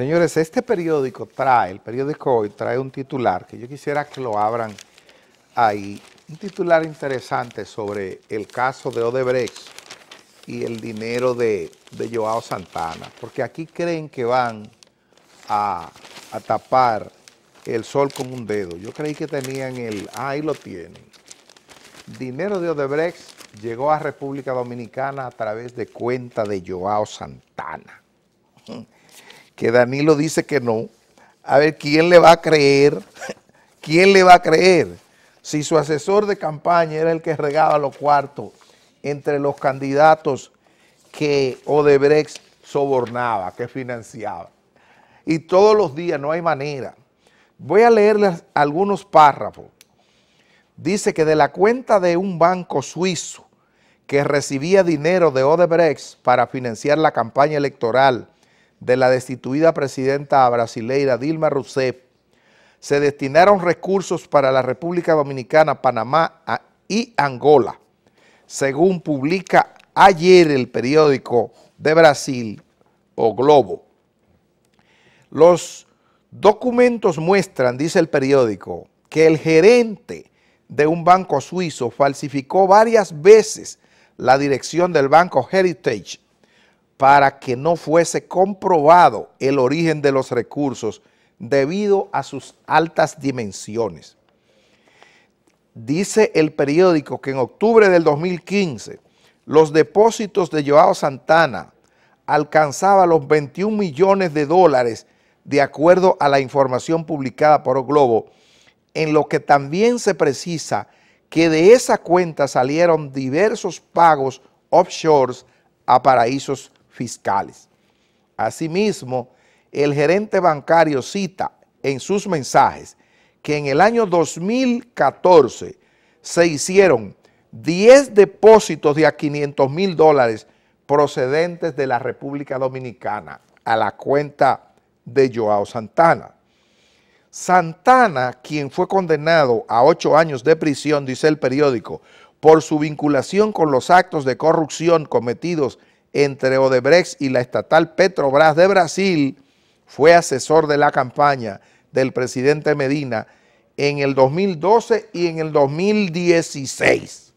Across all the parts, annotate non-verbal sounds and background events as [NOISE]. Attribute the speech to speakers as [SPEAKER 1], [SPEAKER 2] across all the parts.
[SPEAKER 1] Señores, este periódico trae, el periódico hoy trae un titular que yo quisiera que lo abran ahí. Un titular interesante sobre el caso de Odebrecht y el dinero de, Joao Santana. Porque aquí creen que van a, tapar el sol con un dedo. Yo creí que tenían el... Ah, ahí lo tienen. Dinero de Odebrecht llegó a República Dominicana a través de cuenta de Joao Santana que Danilo dice que no, a ver quién le va a creer, [LAUGHS] quién le va a creer. Si su asesor de campaña era el que regaba los cuartos entre los candidatos que Odebrecht sobornaba, que financiaba. Y todos los días no hay manera. Voy a leerles algunos párrafos. Dice que de la cuenta de un banco suizo que recibía dinero de Odebrecht para financiar la campaña electoral de la destituida presidenta brasileira Dilma Rousseff, se destinaron recursos para la República Dominicana, Panamá y Angola, según publica ayer el periódico de Brasil o Globo. Los documentos muestran, dice el periódico, que el gerente de un banco suizo falsificó varias veces la dirección del banco Heritage para que no fuese comprobado el origen de los recursos debido a sus altas dimensiones. Dice el periódico que en octubre del 2015 los depósitos de Joao Santana alcanzaban los 21 millones de dólares de acuerdo a la información publicada por Globo, en lo que también se precisa que de esa cuenta salieron diversos pagos offshores a paraísos fiscales. Asimismo, el gerente bancario cita en sus mensajes que en el año 2014 se hicieron 10 depósitos de a 500 mil dólares procedentes de la República Dominicana a la cuenta de Joao Santana. Santana, quien fue condenado a ocho años de prisión, dice el periódico, por su vinculación con los actos de corrupción cometidos entre Odebrecht y la estatal Petrobras de Brasil, fue asesor de la campaña del presidente Medina en el 2012 y en el 2016.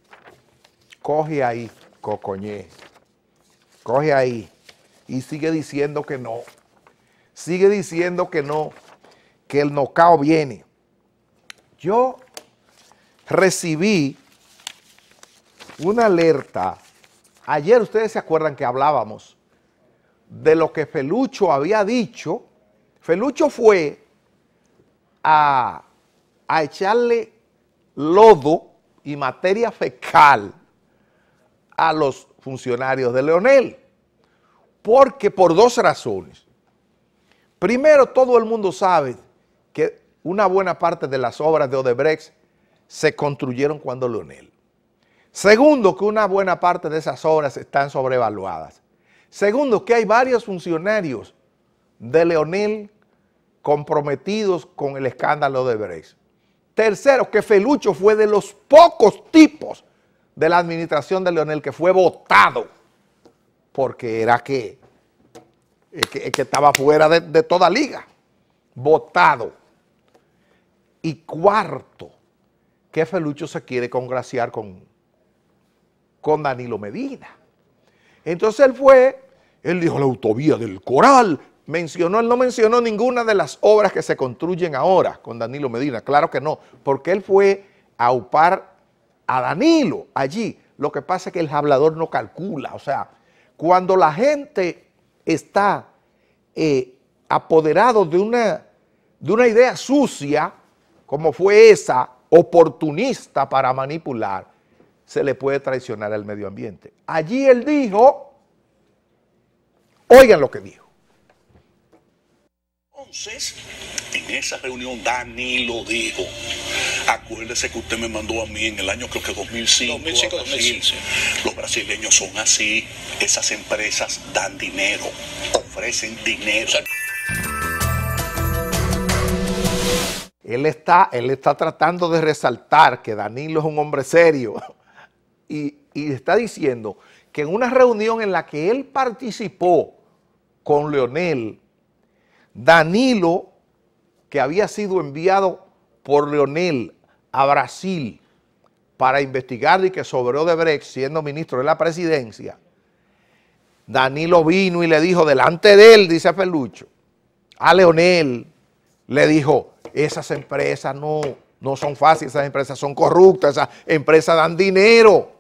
[SPEAKER 1] Coge ahí, cocoñé. Coge ahí. Y sigue diciendo que no. Sigue diciendo que no, que el nocao viene. Yo recibí una alerta Ayer ustedes se acuerdan que hablábamos de lo que Felucho había dicho. Felucho fue a, echarle lodo y materia fecal a los funcionarios de Leonel. Porque por dos razones. Primero, todo el mundo sabe que una buena parte de las obras de Odebrecht se construyeron cuando Leonel. Segundo, que una buena parte de esas obras están sobrevaluadas. Segundo, que hay varios funcionarios de Leonel comprometidos con el escándalo de Brecht. Tercero, que Felucho fue de los pocos tipos de la administración de Leonel que fue votado porque era que, eh, eh, que, estaba fuera de, de toda liga. Votado. Y cuarto, que Felucho se quiere congraciar con con Danilo Medina. Entonces él fue, él dijo la autovía del Coral, mencionó, él no mencionó ninguna de las obras que se construyen ahora con Danilo Medina, claro que no, porque él fue a upar a Danilo allí. Lo que pasa es que el hablador no calcula, o sea, cuando la gente está eh, apoderado de una, de una idea sucia, como fue esa, oportunista para manipular, se le puede traicionar al medio ambiente. Allí él dijo, oigan lo que dijo. Entonces, en esa reunión Danilo dijo, acuérdese que usted me mandó a mí en el año creo que 2005. Los brasileños son así, esas empresas dan dinero, ofrecen dinero. Él está, él está tratando de resaltar que Danilo es un hombre serio y, está diciendo que en una reunión en la que él participó con Leonel, Danilo, que había sido enviado por Leonel a Brasil para investigar y que sobró de Brex siendo ministro de la presidencia, Danilo vino y le dijo, delante de él, dice Felucho, a Leonel, le dijo, esas empresas no, no son fáciles, esas empresas son corruptas, esas empresas dan dinero.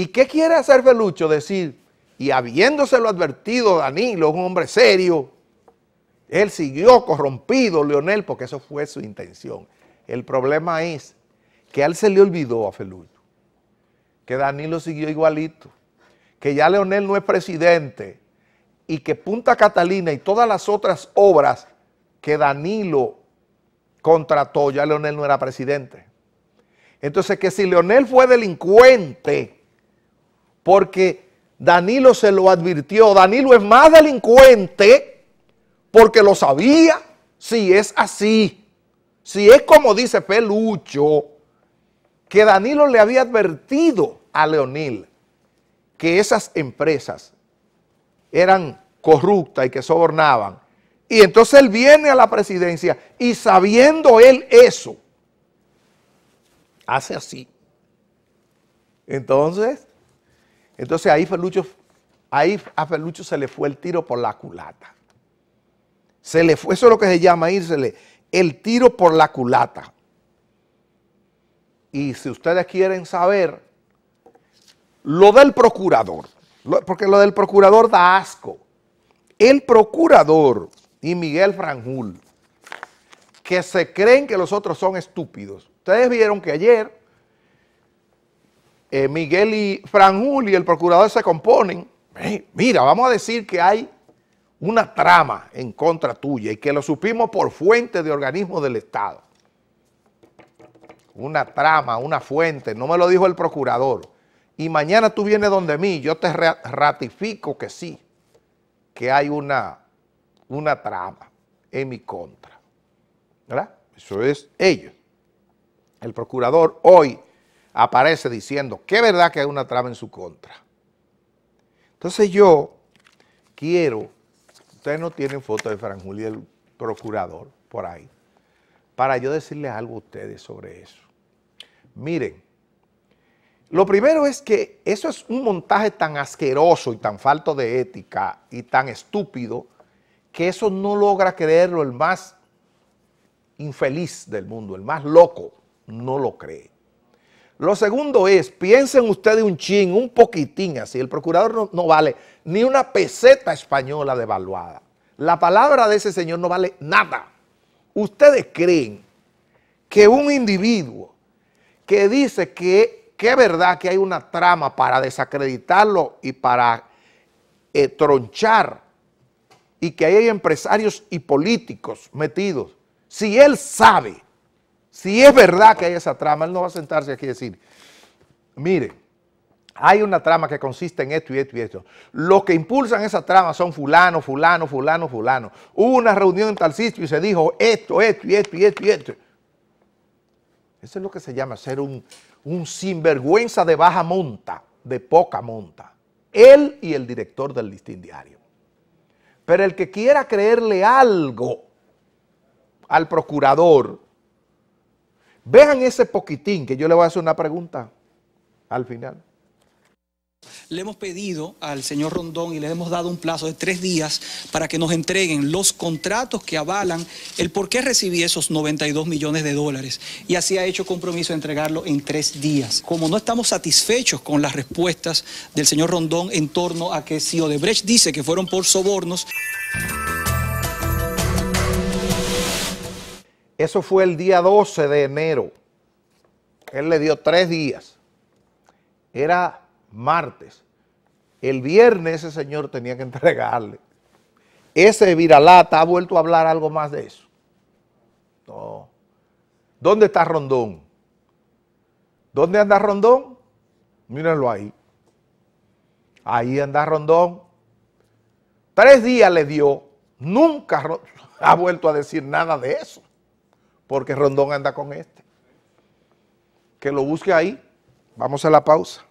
[SPEAKER 1] ¿Y qué quiere hacer Felucho? Decir, y habiéndoselo advertido Danilo, un hombre serio, él siguió corrompido, Leonel, porque eso fue su intención. El problema es que a él se le olvidó a Felucho, que Danilo siguió igualito, que ya Leonel no es presidente y que Punta Catalina y todas las otras obras que Danilo contrató, ya Leonel no era presidente. Entonces que si Leonel fue delincuente, porque Danilo se lo advirtió. Danilo es más delincuente porque lo sabía. Si es así, si es como dice Pelucho, que Danilo le había advertido a Leonil que esas empresas eran corruptas y que sobornaban. Y entonces él viene a la presidencia y sabiendo él eso, hace así. Entonces, entonces ahí, ahí a Felucho se le fue el tiro por la culata. Se le fue, eso es lo que se llama írsele, el tiro por la culata. Y si ustedes quieren saber, lo del procurador, porque lo del procurador da asco. El procurador y Miguel Franjul, que se creen que los otros son estúpidos. Ustedes vieron que ayer eh, Miguel y Fran y el procurador se componen, mira, vamos a decir que hay una trama en contra tuya y que lo supimos por fuente de organismos del Estado. Una trama, una fuente, no me lo dijo el procurador. Y mañana tú vienes donde mí, yo te ratifico que sí, que hay una, una trama en mi contra. ¿Verdad? Eso es ellos. El procurador hoy aparece diciendo que verdad que hay una trama en su contra. Entonces yo quiero, ustedes no tienen foto de Franjuli, el procurador, por ahí, para yo decirles algo a ustedes sobre eso. Miren, lo primero es que eso es un montaje tan asqueroso y tan falto de ética y tan estúpido que eso no logra creerlo el más infeliz del mundo, el más loco, no lo cree. Lo segundo es, piensen ustedes un chin, un poquitín así. El procurador no, vale ni una peseta española devaluada. La palabra de ese señor no vale nada. ¿Ustedes creen que un individuo que dice que, es verdad que hay una trama para desacreditarlo y para eh, tronchar y que hay empresarios y políticos metidos, si él sabe si es verdad que hay esa trama, él no va a sentarse aquí y decir, mire, hay una trama que consiste en esto y esto y esto. Los que impulsan esa trama son fulano, fulano, fulano, fulano. Hubo una reunión en tal sitio y se dijo esto, esto y esto y esto y esto. Eso es lo que se llama ser un, un sinvergüenza de baja monta, de poca monta. Él y el director del listín diario. Pero el que quiera creerle algo al procurador, Vean ese poquitín que yo le voy a hacer una pregunta al final. Le hemos pedido al señor Rondón y le hemos dado un plazo de tres días para que nos entreguen los contratos que avalan el por qué recibí esos 92 millones de dólares. Y así ha hecho compromiso de entregarlo en tres días. Como no estamos satisfechos con las respuestas del señor Rondón en torno a que si Odebrecht dice que fueron por sobornos... Eso fue el día 12 de enero. Él le dio tres días. Era martes. El viernes ese señor tenía que entregarle. Ese Viralata ha vuelto a hablar algo más de eso. ¿Dónde está Rondón? ¿Dónde anda Rondón? Mírenlo ahí. Ahí anda Rondón. Tres días le dio. Nunca [LAUGHS] ha vuelto a decir nada de eso porque Rondón anda con este. Que lo busque ahí. Vamos a la pausa.